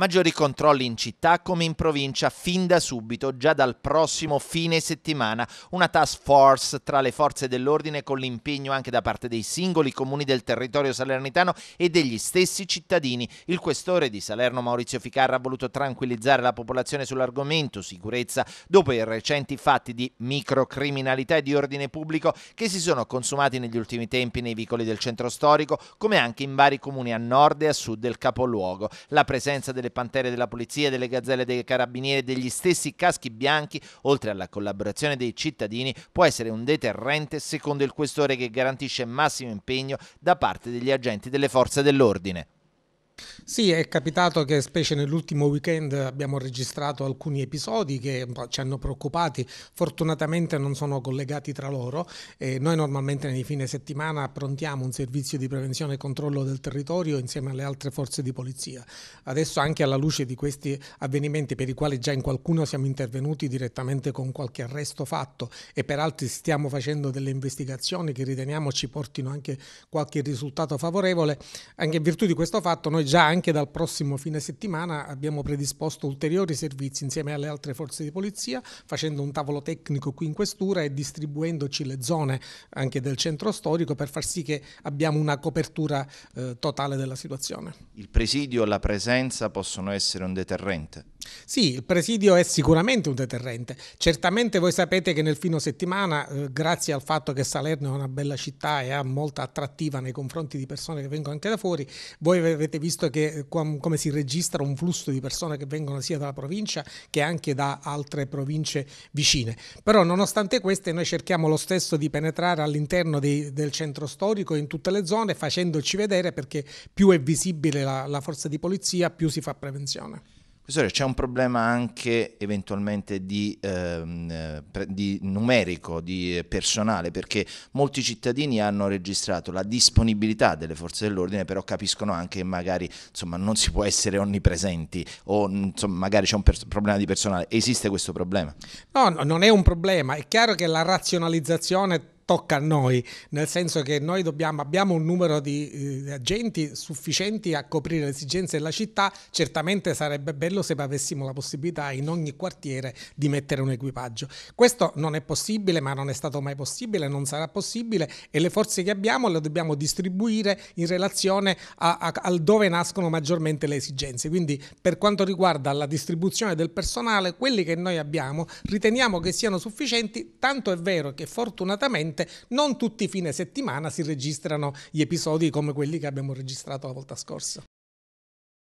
Maggiori controlli in città come in provincia fin da subito, già dal prossimo fine settimana. Una task force tra le forze dell'ordine con l'impegno anche da parte dei singoli comuni del territorio salernitano e degli stessi cittadini. Il questore di Salerno Maurizio Ficarra ha voluto tranquillizzare la popolazione sull'argomento sicurezza dopo i recenti fatti di microcriminalità e di ordine pubblico che si sono consumati negli ultimi tempi nei vicoli del centro storico come anche in vari comuni a nord e a sud del capoluogo. La presenza delle delle Pantere della Polizia, delle Gazzelle dei Carabinieri, e degli stessi caschi bianchi, oltre alla collaborazione dei cittadini, può essere un deterrente secondo il questore che garantisce massimo impegno da parte degli agenti delle forze dell'ordine. Sì, è capitato che specie nell'ultimo weekend abbiamo registrato alcuni episodi che ci hanno preoccupati, fortunatamente non sono collegati tra loro. Eh, noi normalmente nei fine settimana approntiamo un servizio di prevenzione e controllo del territorio insieme alle altre forze di polizia. Adesso anche alla luce di questi avvenimenti per i quali già in qualcuno siamo intervenuti direttamente con qualche arresto fatto e per altri stiamo facendo delle investigazioni che riteniamo ci portino anche qualche risultato favorevole, anche in virtù di questo fatto noi già anche anche dal prossimo fine settimana abbiamo predisposto ulteriori servizi insieme alle altre forze di polizia, facendo un tavolo tecnico qui in questura e distribuendoci le zone anche del centro storico per far sì che abbiamo una copertura eh, totale della situazione. Il presidio e la presenza possono essere un deterrente? Sì, il presidio è sicuramente un deterrente. Certamente voi sapete che nel fine settimana, eh, grazie al fatto che Salerno è una bella città e ha molta attrattiva nei confronti di persone che vengono anche da fuori, voi avete visto che com- come si registra un flusso di persone che vengono sia dalla provincia che anche da altre province vicine. Però nonostante queste noi cerchiamo lo stesso di penetrare all'interno dei, del centro storico in tutte le zone facendoci vedere perché più è visibile la, la forza di polizia più si fa prevenzione. Professore, c'è un problema anche eventualmente di, ehm, di numerico, di personale, perché molti cittadini hanno registrato la disponibilità delle forze dell'ordine, però capiscono anche che magari insomma, non si può essere onnipresenti o insomma, magari c'è un problema di personale. Esiste questo problema? No, no, non è un problema. È chiaro che la razionalizzazione tocca a noi, nel senso che noi dobbiamo, abbiamo un numero di eh, agenti sufficienti a coprire le esigenze della città, certamente sarebbe bello se avessimo la possibilità in ogni quartiere di mettere un equipaggio. Questo non è possibile, ma non è stato mai possibile, non sarà possibile e le forze che abbiamo le dobbiamo distribuire in relazione a, a, a dove nascono maggiormente le esigenze. Quindi per quanto riguarda la distribuzione del personale, quelli che noi abbiamo riteniamo che siano sufficienti, tanto è vero che fortunatamente ovviamente non tutti i fine settimana si registrano gli episodi come quelli che abbiamo registrato la volta scorsa.